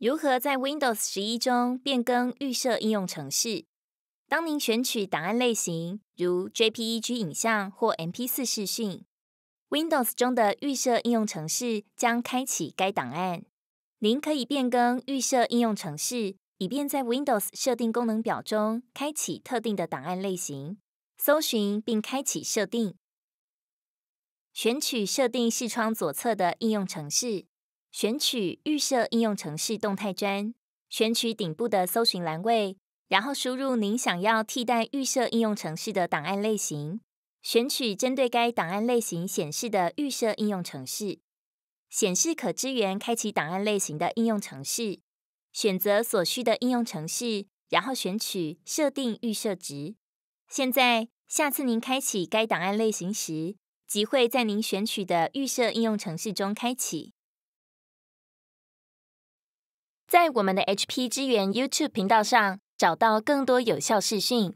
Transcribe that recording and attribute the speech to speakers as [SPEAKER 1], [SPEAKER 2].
[SPEAKER 1] 如何在 Windows 十一中变更预设应用程式？当您选取档案类型，如 JPEG 影像或 MP4 视讯，Windows 中的预设应用程式将开启该档案。您可以变更预设应用程式，以便在 Windows 设定功能表中开启特定的档案类型、搜寻并开启设定、选取设定视窗左侧的应用程式，选取预设应用程式动态砖，选取顶部的搜寻栏位，然后输入您想要替代预设应用程式的档案类型。选取针对该档案类型显示的预设应用程式，显示可支援开启档案类型的应用程式。选择所需的应用程式，然后选取设定预设值。现在，下次您开启该档案类型时，即会在您选取的预设应用程式中开启。在我们的 HP 支援 YouTube 频道上，找到更多有效视讯。